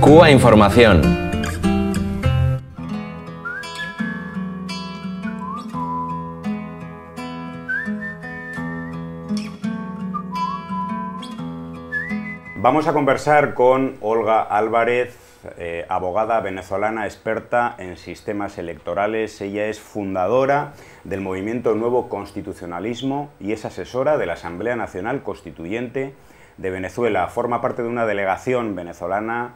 Cuba Información. Vamos a conversar con Olga Álvarez, eh, abogada venezolana experta en sistemas electorales. Ella es fundadora del movimiento Nuevo Constitucionalismo y es asesora de la Asamblea Nacional Constituyente de Venezuela. Forma parte de una delegación venezolana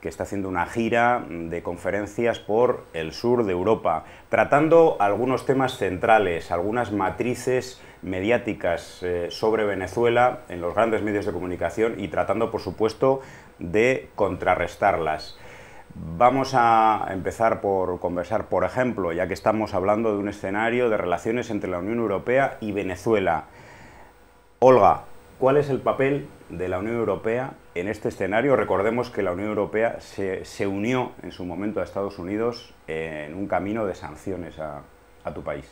que está haciendo una gira de conferencias por el sur de Europa, tratando algunos temas centrales, algunas matrices mediáticas eh, sobre Venezuela en los grandes medios de comunicación y tratando, por supuesto, de contrarrestarlas. Vamos a empezar por conversar, por ejemplo, ya que estamos hablando de un escenario de relaciones entre la Unión Europea y Venezuela. Olga, ¿Cuál es el papel de la Unión Europea en este escenario? Recordemos que la Unión Europea se, unió en su momento a Estados Unidos en un camino de sanciones a, tu país.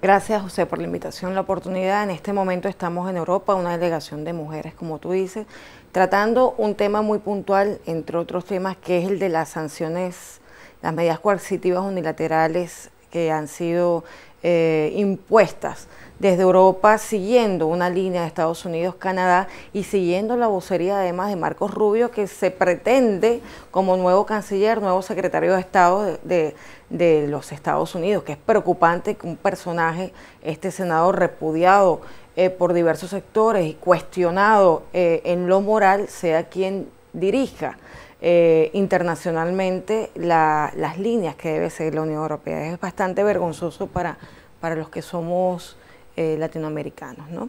Gracias, José, por la invitación, la oportunidad. En este momento estamos en Europa, una delegación de mujeres, como tú dices, tratando un tema muy puntual, entre otros temas, que es el de las sanciones, las medidas coercitivas unilaterales que han sido eh, impuestas desde Europa siguiendo una línea de Estados Unidos, Canadá y siguiendo la vocería además de Marcos Rubio que se pretende como nuevo canciller, nuevo secretario de Estado de, los Estados Unidos, que es preocupante que un personaje, este senador repudiado eh, por diversos sectores y cuestionado eh, en lo moral, sea quien dirija eh, internacionalmente las líneas que debe seguir la Unión Europea. Es bastante vergonzoso para, para los que somos eh, latinoamericanos. ¿no?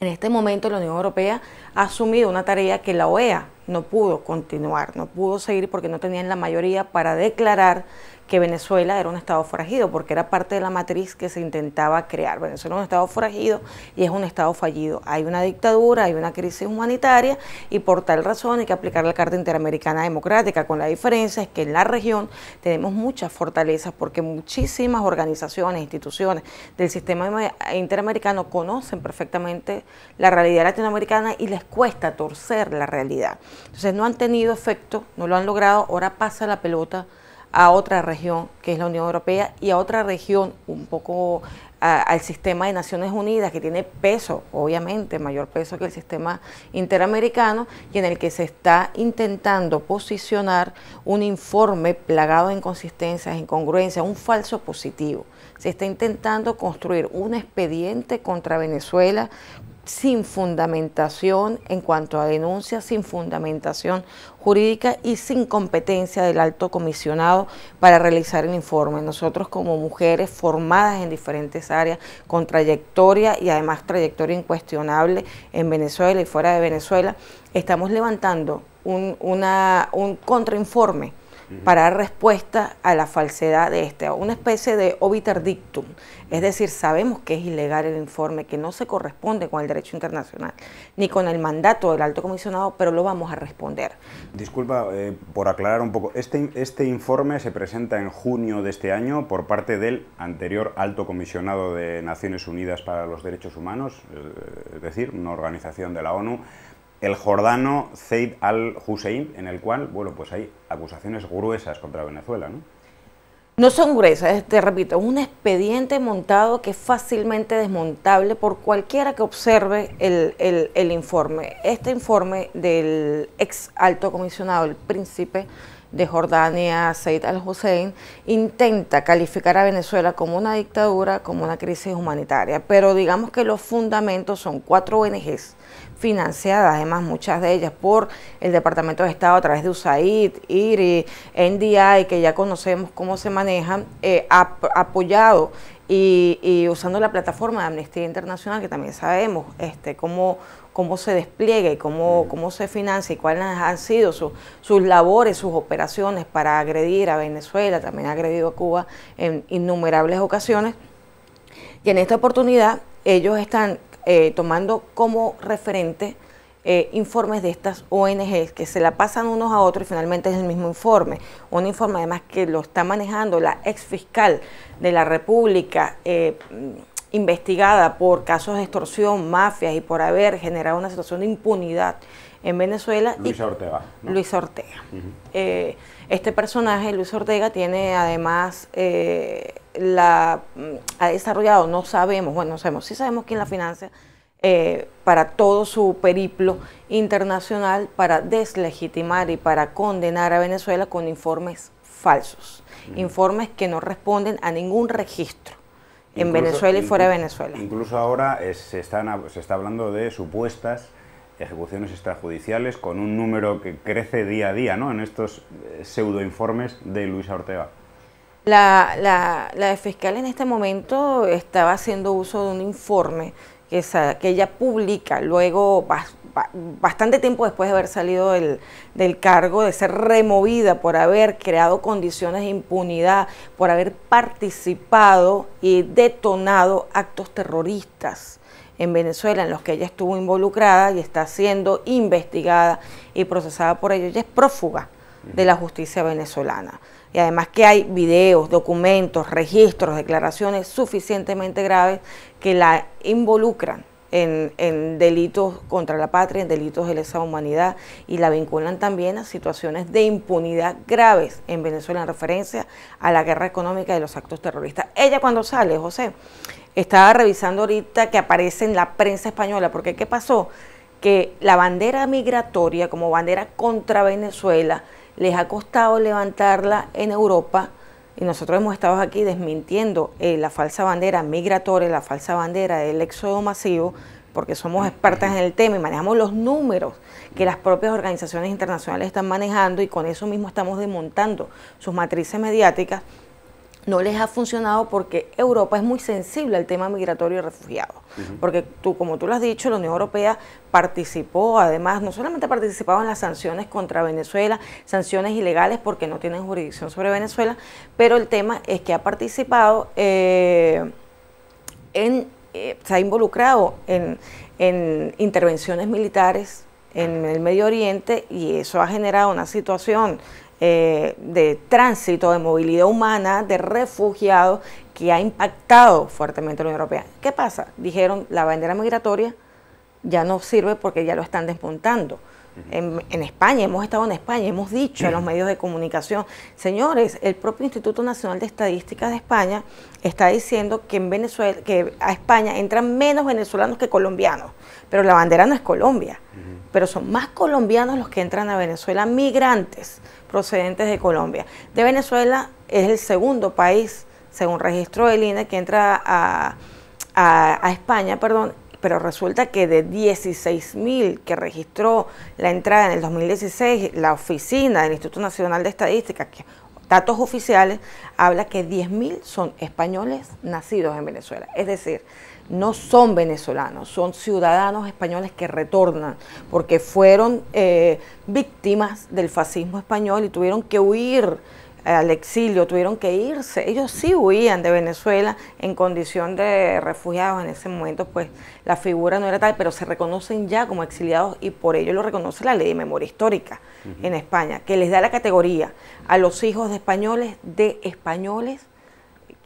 En este momento la Unión Europea ha asumido una tarea que la OEA no pudo continuar, no pudo seguir porque no tenían la mayoría para declarar que Venezuela era un Estado forajido, porque era parte de la matriz que se intentaba crear. Venezuela es un Estado forajido y es un Estado fallido. Hay una dictadura, hay una crisis humanitaria y por tal razón hay que aplicar la Carta Interamericana Democrática, con la diferencia es que en la región tenemos muchas fortalezas porque muchísimas organizaciones, instituciones del sistema eh, interamericano conocen perfectamente la realidad latinoamericana y les cuesta torcer la realidad. Entonces no han tenido efecto, no lo han logrado, ahora pasa la pelota a otra región, que es la Unión Europea, y a otra región, un poco al sistema de Naciones Unidas, que tiene peso, obviamente, mayor peso que el sistema interamericano, y en el que se está intentando posicionar un informe plagado de inconsistencias, incongruencias, un falso positivo. Se está intentando construir un expediente contra Venezuela sin fundamentación en cuanto a denuncias, sin fundamentación jurídica y sin competencia del alto comisionado para realizar el informe. Nosotros como mujeres formadas en diferentes áreas, con trayectoria y además trayectoria incuestionable en Venezuela y fuera de Venezuela, estamos levantando un, un contrainforme para dar respuesta a la falsedad de este, una especie de obiter dictum, es decir, sabemos que es ilegal el informe, que no se corresponde con el derecho internacional, ni con el mandato del alto comisionado, pero lo vamos a responder. Disculpa eh, por aclarar un poco, este, este informe se presenta en junio de este año por parte del anterior alto comisionado de Naciones Unidas para los Derechos Humanos, eh, es decir, una organización de la ONU, el jordano Zaid al-Hussein, en el cual, bueno, pues hay acusaciones gruesas contra Venezuela, ¿no? No son gruesas, te repito, un expediente montado que es fácilmente desmontable por cualquiera que observe el informe. Este informe del ex alto comisionado, el príncipe, de Jordania, Said al-Hussein, intenta calificar a Venezuela como una dictadura, como una crisis humanitaria. Pero digamos que los fundamentos son cuatro ONGs financiadas, además muchas de ellas por el Departamento de Estado a través de USAID, IRI, NDI, que ya conocemos cómo se manejan, eh, apoyado y, usando la plataforma de Amnistía Internacional, que también sabemos este, cómo cómo se despliega y cómo, cómo se financia y cuáles han sido sus labores, sus operaciones para agredir a Venezuela, también ha agredido a Cuba en innumerables ocasiones. Y en esta oportunidad ellos están eh, tomando como referente eh, informes de estas ONGs que se la pasan unos a otros y finalmente es el mismo informe. Un informe además que lo está manejando la ex fiscal de la República. Eh, investigada por casos de extorsión, mafias y por haber generado una situación de impunidad en Venezuela. Luis Ortega. Luis Ortega. Eh, este personaje, Luis Ortega, tiene además, eh, la, mm, ha desarrollado, no sabemos, bueno, no sabemos, sí sabemos quién la financia, eh, para todo su periplo internacional para deslegitimar y para condenar a Venezuela con informes falsos, informes que no responden a ningún registro en Venezuela y fuera de Venezuela. Incluso ahora se, están, se está hablando de supuestas ejecuciones extrajudiciales con un número que crece día a día ¿no? en estos eh, pseudoinformes de Luisa Ortega. La, la, la fiscal en este momento estaba haciendo uso de un informe que, ella publica luego bastante tiempo después de haber salido del, del, cargo, de ser removida por haber creado condiciones de impunidad, por haber participado y detonado actos terroristas en Venezuela en los que ella estuvo involucrada y está siendo investigada y procesada por ello. Ella es prófuga de la justicia venezolana y además que hay videos, documentos, registros, declaraciones suficientemente graves que la involucran en, delitos contra la patria, en delitos de lesa humanidad y la vinculan también a situaciones de impunidad graves en Venezuela en referencia a la guerra económica y los actos terroristas. Ella cuando sale, José, estaba revisando ahorita que aparece en la prensa española, porque ¿qué pasó? Que la bandera migratoria como bandera contra Venezuela les ha costado levantarla en Europa y nosotros hemos estado aquí desmintiendo eh, la falsa bandera migratoria, la falsa bandera del éxodo masivo, porque somos expertas en el tema y manejamos los números que las propias organizaciones internacionales están manejando y con eso mismo estamos desmontando sus matrices mediáticas no les ha funcionado porque Europa es muy sensible al tema migratorio y refugiado. Porque tú, como tú lo has dicho, la Unión Europea participó, además, no solamente participado en las sanciones contra Venezuela, sanciones ilegales porque no tienen jurisdicción sobre Venezuela, pero el tema es que ha participado eh, en, eh, se ha involucrado en, en intervenciones militares en el Medio Oriente y eso ha generado una situación eh, de tránsito, de movilidad humana, de refugiados, que ha impactado fuertemente a la Unión Europea. ¿Qué pasa? Dijeron, la bandera migratoria ya no sirve porque ya lo están desmontando. En, España, hemos estado en España, hemos dicho en los medios de comunicación, señores, el propio Instituto Nacional de Estadísticas de España está diciendo que en Venezuela, que a España entran menos venezolanos que colombianos, pero la bandera no es Colombia pero son más colombianos los que entran a Venezuela, migrantes procedentes de Colombia. De Venezuela es el segundo país, según registro del INE, que entra a, España, perdón, pero resulta que de 16.000 que registró la entrada en el 2016 la oficina del Instituto Nacional de Estadística, que datos oficiales, habla que 10.000 son españoles nacidos en Venezuela. Es decir, no son venezolanos, son ciudadanos españoles que retornan porque fueron eh, víctimas del fascismo español y tuvieron que huir al exilio, tuvieron que irse. Ellos sí huían de Venezuela en condición de refugiados. En ese momento, pues la figura no era tal, pero se reconocen ya como exiliados y por ello lo reconoce la ley de memoria histórica en España, que les da la categoría a los hijos de españoles de españoles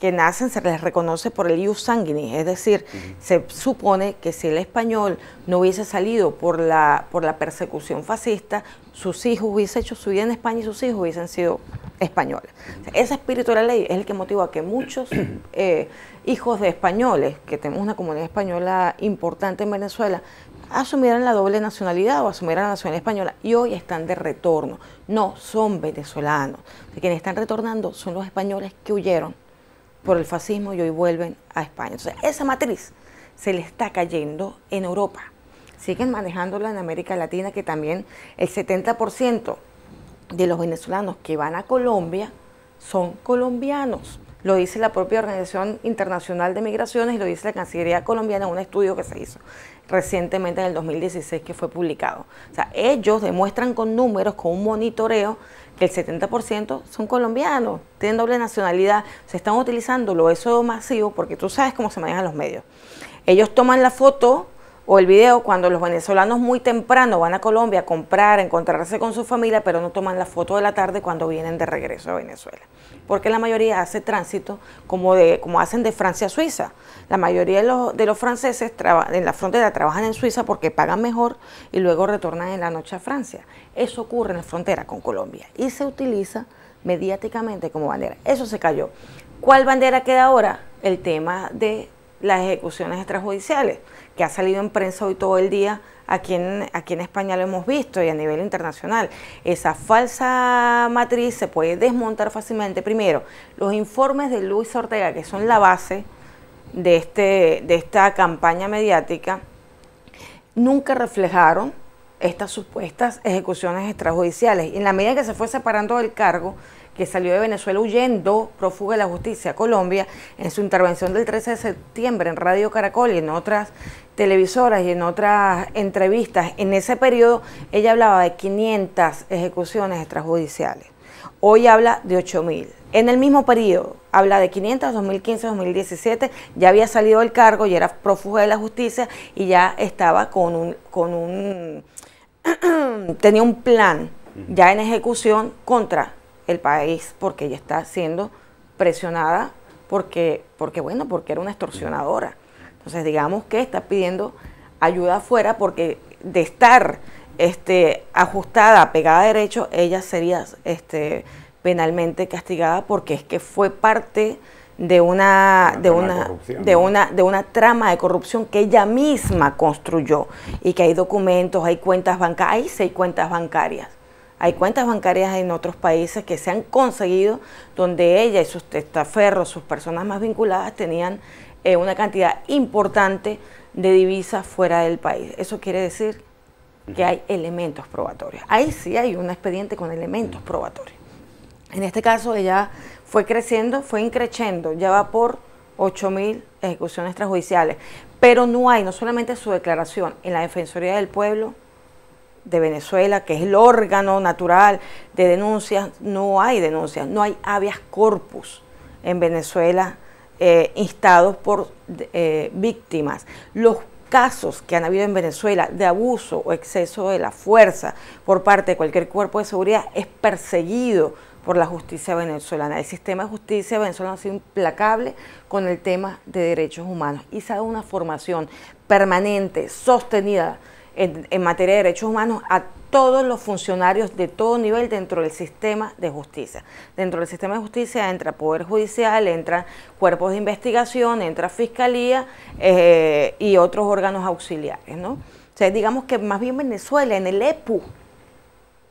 que nacen se les reconoce por el ius sanguinis, es decir, se supone que si el español no hubiese salido por la, por la persecución fascista, sus hijos hubiesen hecho su vida en España y sus hijos hubiesen sido españoles. ese espíritu de la ley es el que motiva a que muchos eh, hijos de españoles, que tenemos una comunidad española importante en Venezuela, asumieran la doble nacionalidad o asumieran la nacionalidad española y hoy están de retorno. No son venezolanos. quienes están retornando son los españoles que huyeron por el fascismo y hoy vuelven a España. esa matriz se le está cayendo en Europa. Siguen manejándola en América Latina, que también el 70% de los venezolanos que van a Colombia son colombianos. Lo dice la propia Organización Internacional de Migraciones y lo dice la Cancillería Colombiana en un estudio que se hizo recientemente en el 2016 que fue publicado. O sea, ellos demuestran con números, con un monitoreo, que el 70% son colombianos, tienen doble nacionalidad, se están utilizando lo eso masivo porque tú sabes cómo se manejan los medios. Ellos toman la foto o el video cuando los venezolanos muy temprano van a Colombia a comprar, a encontrarse con su familia, pero no toman la foto de la tarde cuando vienen de regreso a Venezuela. Porque la mayoría hace tránsito como, de, como hacen de Francia a Suiza. La mayoría de los, franceses en la frontera trabajan en Suiza porque pagan mejor y luego retornan en la noche a Francia. Eso ocurre en la frontera con Colombia y se utiliza mediáticamente como bandera. Eso se cayó. ¿Cuál bandera queda ahora? El tema de las ejecuciones extrajudiciales, que ha salido en prensa hoy todo el día, aquí en, aquí en España lo hemos visto y a nivel internacional. Esa falsa matriz se puede desmontar fácilmente. Primero, los informes de Luis Ortega, que son la base de, este, de esta campaña mediática, nunca reflejaron estas supuestas ejecuciones extrajudiciales. Y en la medida que se fue separando del cargo, que salió de Venezuela huyendo, prófugo de la justicia a Colombia, en su intervención del 13 de septiembre en Radio Caracol y en otras televisoras y en otras entrevistas, en ese periodo ella hablaba de 500 ejecuciones extrajudiciales. Hoy habla de 8.000. En el mismo periodo, habla de 500, 2015, 2017, ya había salido del cargo, y era prófugo de la justicia y ya estaba con un, con un tenía un plan ya en ejecución contra el país porque ella está siendo presionada porque, porque bueno, porque era una extorsionadora. Entonces, digamos que está pidiendo ayuda afuera porque de estar este, ajustada, pegada a derecho, ella sería este, penalmente castigada porque es que fue parte de una, de una, de, una, de una trama de corrupción que ella misma construyó y que hay documentos, hay cuentas bancarias, hay seis cuentas bancarias hay cuentas bancarias en otros países que se han conseguido donde ella y sus testaferros, sus personas más vinculadas, tenían eh, una cantidad importante de divisas fuera del país. Eso quiere decir que hay elementos probatorios. Ahí sí hay un expediente con elementos probatorios. En este caso ella fue creciendo, fue increciendo, ya va por 8.000 ejecuciones extrajudiciales, pero no hay, no solamente su declaración, en la Defensoría del Pueblo de Venezuela, que es el órgano natural de denuncias, no hay denuncias, no hay habeas corpus en Venezuela eh, instados por eh, víctimas. Los casos que han habido en Venezuela de abuso o exceso de la fuerza por parte de cualquier cuerpo de seguridad es perseguido por la justicia venezolana. El sistema de justicia venezolano ha sido implacable con el tema de derechos humanos y se ha dado una formación permanente, sostenida, en, materia de derechos humanos a todos los funcionarios de todo nivel dentro del sistema de justicia. Dentro del sistema de justicia entra Poder Judicial, entra cuerpos de investigación, entra Fiscalía eh, y otros órganos auxiliares. ¿no? O sea, digamos que más bien Venezuela, en el EPU,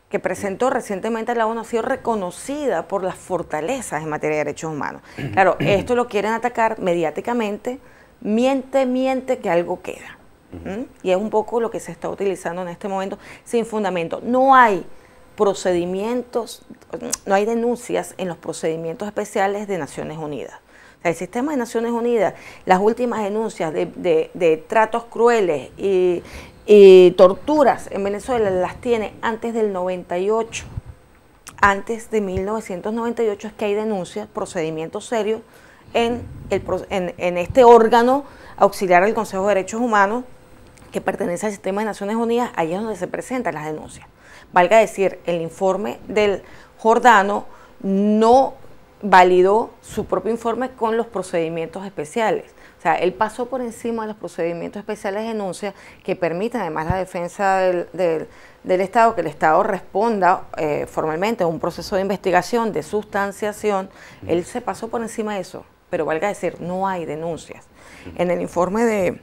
que presentó recientemente la ONU ha sido reconocida por las fortalezas en materia de derechos humanos. Claro, esto lo quieren atacar mediáticamente, miente, miente que algo queda. Y es un poco lo que se está utilizando en este momento sin fundamento. No hay procedimientos, no hay denuncias en los procedimientos especiales de Naciones Unidas. el sistema de Naciones Unidas, las últimas denuncias de, tratos crueles y, torturas en Venezuela las tiene antes del 98. Antes de 1998 es que hay denuncias, procedimientos serios en, en este órgano auxiliar del Consejo de Derechos Humanos que pertenece al sistema de Naciones Unidas, ahí es donde se presentan las denuncias. Valga decir, el informe del Jordano no validó su propio informe con los procedimientos especiales. O sea, él pasó por encima de los procedimientos especiales de denuncia que permiten además la defensa del, Estado, que el Estado responda eh, formalmente a un proceso de investigación, de sustanciación. Él se pasó por encima de eso, pero valga decir, no hay denuncias. En el informe de,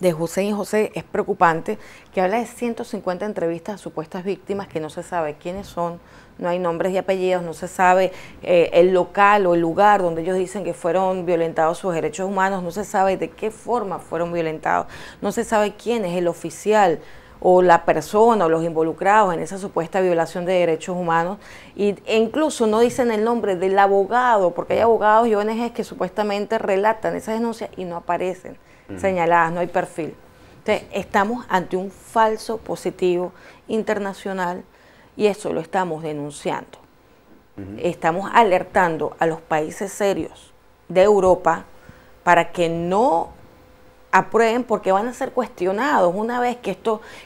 de José y José es preocupante, que habla de 150 entrevistas a supuestas víctimas que no se sabe quiénes son, no hay nombres y apellidos, no se sabe eh, el local o el lugar donde ellos dicen que fueron violentados sus derechos humanos, no se sabe de qué forma fueron violentados, no se sabe quién es el oficial o la persona o los involucrados en esa supuesta violación de derechos humanos y, e incluso no dicen el nombre del abogado, porque hay abogados y ONGs que supuestamente relatan esas denuncias y no aparecen señaladas, no hay perfil. Entonces, estamos ante un falso positivo internacional y eso lo estamos denunciando. Estamos alertando a los países serios de Europa para que no aprueben porque van a ser cuestionados una vez que,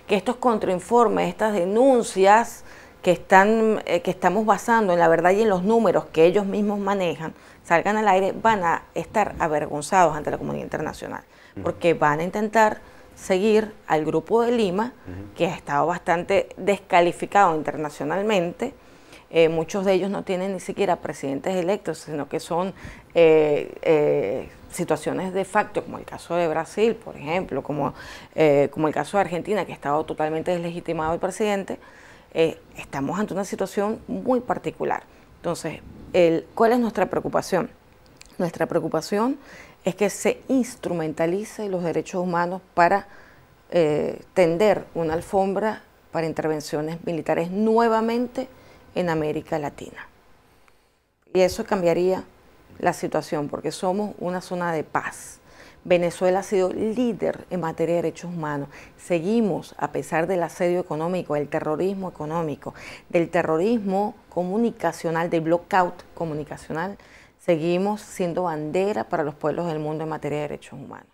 estos contrainformes, estas denuncias que, están, eh, que estamos basando en la verdad y en los números que ellos mismos manejan, salgan al aire, van a estar avergonzados ante la comunidad internacional porque van a intentar seguir al grupo de Lima, que ha estado bastante descalificado internacionalmente. Eh, muchos de ellos no tienen ni siquiera presidentes electos, sino que son eh, eh, situaciones de facto, como el caso de Brasil, por ejemplo, como, como el caso de Argentina, que ha estado totalmente deslegitimado el presidente. estamos ante una situación muy particular. Entonces, ¿cuál es nuestra preocupación? Nuestra preocupación es que se instrumentalice los derechos humanos para eh, tender una alfombra para intervenciones militares nuevamente en América Latina. Y eso cambiaría la situación, porque somos una zona de paz. Venezuela ha sido líder en materia de derechos humanos. Seguimos, a pesar del asedio económico, del terrorismo económico, del terrorismo comunicacional, del blockout comunicacional, seguimos siendo bandera para los pueblos del mundo en materia de derechos humanos.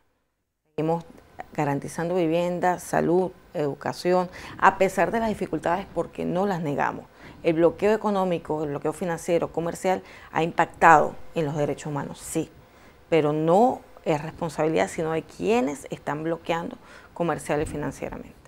Seguimos garantizando vivienda, salud, educación, a pesar de las dificultades porque no las negamos. El bloqueo económico, el bloqueo financiero, comercial, ha impactado en los derechos humanos, sí, pero no es responsabilidad sino de quienes están bloqueando comercial y financieramente.